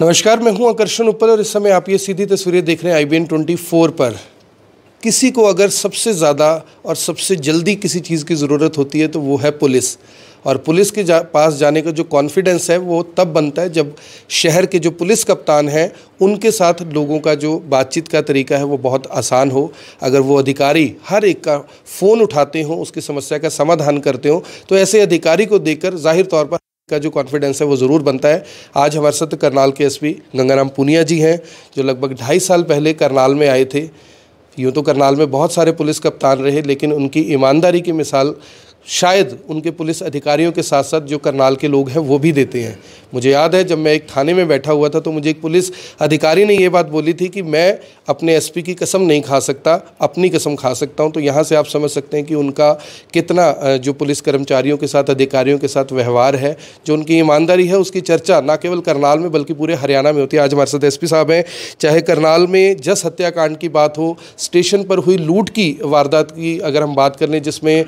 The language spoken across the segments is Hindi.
नमस्कार मैं हूं आकर्षण उपल और इस समय आप ये सीधी तस्वीरें देख रहे हैं I B N twenty four पर किसी को अगर सबसे ज़्यादा और सबसे जल्दी किसी चीज़ की ज़रूरत होती है तो वो है पुलिस और पुलिस के जा, पास जाने का जो कॉन्फिडेंस है वो तब बनता है जब शहर के जो पुलिस कप्तान हैं उनके साथ लोगों का जो बातचीत का तरीका है वो बहुत आसान हो अगर वो अधिकारी हर एक का फ़ोन उठाते हों उसकी समस्या का समाधान करते हों तो ऐसे अधिकारी को देखकर जाहिर तौर पर का जो कॉन्फिडेंस है वो ज़रूर बनता है आज हमारे साथ करनाल के एसपी गंगाराम पुनिया जी हैं जो लगभग ढाई साल पहले करनाल में आए थे यूँ तो करनाल में बहुत सारे पुलिस कप्तान रहे लेकिन उनकी ईमानदारी की मिसाल शायद उनके पुलिस अधिकारियों के साथ साथ जो करनाल के लोग हैं वो भी देते हैं मुझे याद है जब मैं एक थाने में बैठा हुआ था तो मुझे एक पुलिस अधिकारी ने ये बात बोली थी कि मैं अपने एसपी की कसम नहीं खा सकता अपनी कसम खा सकता हूँ तो यहाँ से आप समझ सकते हैं कि उनका कितना जो पुलिस कर्मचारियों के साथ अधिकारियों के साथ व्यवहार है जो उनकी ईमानदारी है उसकी चर्चा ना केवल करनाल में बल्कि पूरे हरियाणा में होती है आज हमारे साथ एस साहब हैं चाहे करनाल में जस हत्याकांड की बात हो स्टेशन पर हुई लूट की वारदात की अगर हम बात कर लें जिसमें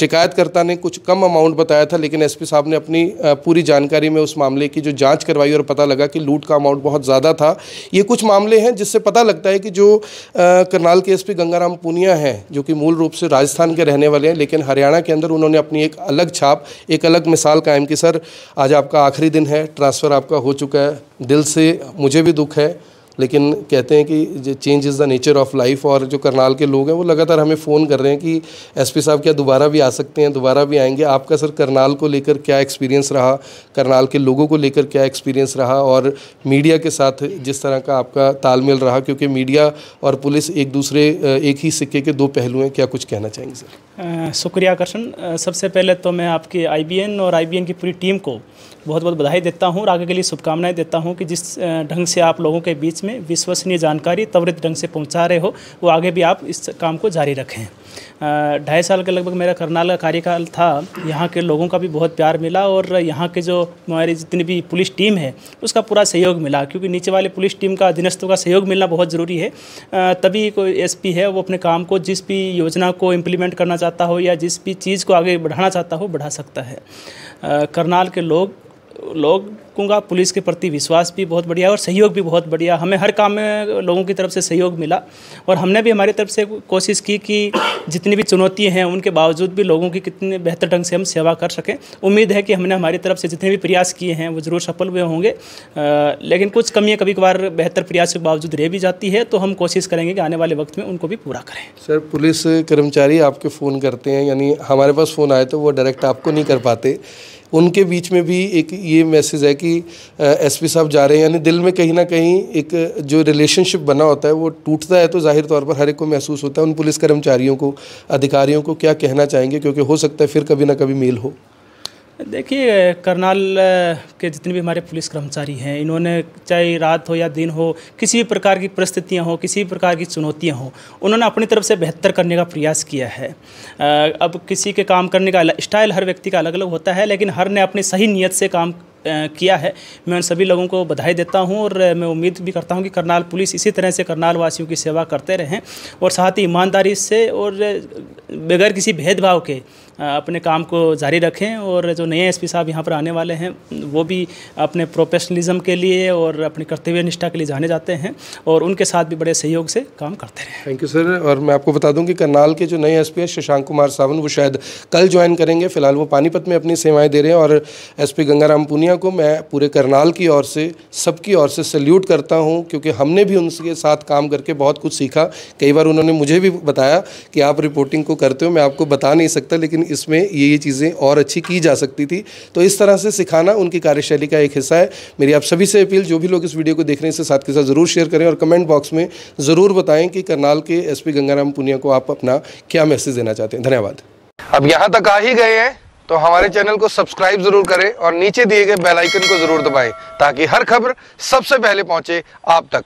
शिकायत शिकायतकर्ता ने कुछ कम अमाउंट बताया था लेकिन एसपी साहब ने अपनी पूरी जानकारी में उस मामले की जो जांच करवाई और पता लगा कि लूट का अमाउंट बहुत ज़्यादा था ये कुछ मामले हैं जिससे पता लगता है कि जो करनाल के एस गंगाराम पूनिया हैं जो कि मूल रूप से राजस्थान के रहने वाले हैं लेकिन हरियाणा के अंदर उन्होंने अपनी एक अलग छाप एक अलग मिसाल कायम की सर आज आपका आखिरी दिन है ट्रांसफ़र आपका हो चुका है दिल से मुझे भी दुख है लेकिन कहते हैं कि change is the nature of life और जो करनाल के लोग हैं वो लगातार हमें फ़ोन कर रहे हैं कि एसपी साहब क्या दोबारा भी आ सकते हैं दोबारा भी आएंगे आपका सर करनाल को लेकर क्या एक्सपीरियंस रहा करनाल के लोगों को लेकर क्या एक्सपीरियंस रहा और मीडिया के साथ जिस तरह का आपका तालमेल रहा क्योंकि मीडिया और पुलिस एक दूसरे एक ही सिक्के के दो पहलू हैं क्या कुछ कहना चाहेंगे सर शुक्रिया आकर्षण सबसे पहले तो मैं आपके आई और आई की पूरी टीम को बहुत बहुत बधाई देता हूँ और आगे के लिए शुभकामनाएं देता हूँ कि जिस ढंग से आप लोगों के बीच में विश्वसनीय जानकारी त्वरित ढंग से पहुँचा रहे हो वो आगे भी आप इस काम को जारी रखें ढाई साल के लगभग मेरा करनाल का कार्यकाल था यहाँ के लोगों का भी बहुत प्यार मिला और यहाँ के जो हमारी जितनी भी पुलिस टीम है उसका पूरा सहयोग मिला क्योंकि नीचे वाले पुलिस टीम का अधीनस्थों का सहयोग मिलना बहुत ज़रूरी है तभी कोई एसपी है वो अपने काम को जिस भी योजना को इम्प्लीमेंट करना चाहता हो या जिस भी चीज़ को आगे बढ़ाना चाहता हो बढ़ा सकता है करनाल के लोग लोगों का पुलिस के प्रति विश्वास भी बहुत बढ़िया और सहयोग भी बहुत बढ़िया हमें हर काम में लोगों की तरफ से सहयोग मिला और हमने भी हमारी तरफ से कोशिश की कि जितनी भी चुनौतियाँ हैं उनके बावजूद भी लोगों की कितने बेहतर ढंग से हम सेवा कर सकें उम्मीद है कि हमने हमारी तरफ से जितने भी प्रयास किए हैं वो ज़रूर सफल हुए होंगे लेकिन कुछ कमियाँ कभी कभार बेहतर प्रयास के बावजूद रह भी जाती है तो हम कोशिश करेंगे कि आने वाले वक्त में उनको भी पूरा करें सर पुलिस कर्मचारी आपके फ़ोन करते हैं यानी हमारे पास फ़ोन आए तो वो डायरेक्ट आपको नहीं कर पाते उनके बीच में भी एक ये मैसेज है कि एसपी साहब जा रहे हैं यानी दिल में कहीं ना कहीं एक जो रिलेशनशिप बना होता है वो टूटता है तो जाहिर तौर पर हर एक को महसूस होता है उन पुलिस कर्मचारियों को अधिकारियों को क्या कहना चाहेंगे क्योंकि हो सकता है फिर कभी ना कभी मेल हो देखिए करनाल के जितने भी हमारे पुलिस कर्मचारी हैं इन्होंने चाहे रात हो या दिन हो किसी भी प्रकार की परिस्थितियां हो किसी भी प्रकार की चुनौतियां हो उन्होंने अपनी तरफ से बेहतर करने का प्रयास किया है अब किसी के काम करने का स्टाइल हर व्यक्ति का अलग अलग होता है लेकिन हर ने अपनी सही नीयत से काम किया है मैं उन सभी लोगों को बधाई देता हूं और मैं उम्मीद भी करता हूं कि करनाल पुलिस इसी तरह से करनाल वासियों की सेवा करते रहें और साथ ही ईमानदारी से और बगैर किसी भेदभाव के अपने काम को जारी रखें और जो नए एसपी साहब यहाँ पर आने वाले हैं वो भी अपने प्रोफेशनलिज्म के लिए और अपनी कर्तव्य निष्ठा के लिए जाने जाते हैं और उनके साथ भी बड़े सहयोग से काम करते रहें थैंक यू सर और मैं आपको बता दूं कि करनाल के जो नए एस पी शशांक कुमार सावन वो शायद कल ज्वाइन करेंगे फिलहाल वो पानीपत में अपनी सेवाएँ दे रहे हैं और एस पी गंगाराम पूनिया दुनिया को मैं पूरे करनाल की ओर से सबकी ओर से सल्यूट करता हूं क्योंकि हमने भी उनके साथ काम करके बहुत कुछ सीखा कई बार उन्होंने मुझे भी बताया कि आप रिपोर्टिंग को करते हो मैं आपको बता नहीं सकता लेकिन इसमें ये ये चीज़ें और अच्छी की जा सकती थी तो इस तरह से सिखाना उनकी कार्यशैली का एक हिस्सा है मेरी आप सभी से अपील जो भी लोग इस वीडियो को देख रहे हैं इसे साथ के साथ ज़रूर शेयर करें और कमेंट बॉक्स में ज़रूर बताएं कि करनाल के एसपी गंगाराम पुनिया को आप अपना क्या मैसेज देना चाहते हैं धन्यवाद अब यहाँ तक आ ही गए हैं तो हमारे चैनल को सब्सक्राइब जरूर करें और नीचे दिए गए बेल आइकन को जरूर दबाएं ताकि हर खबर सबसे पहले पहुंचे आप तक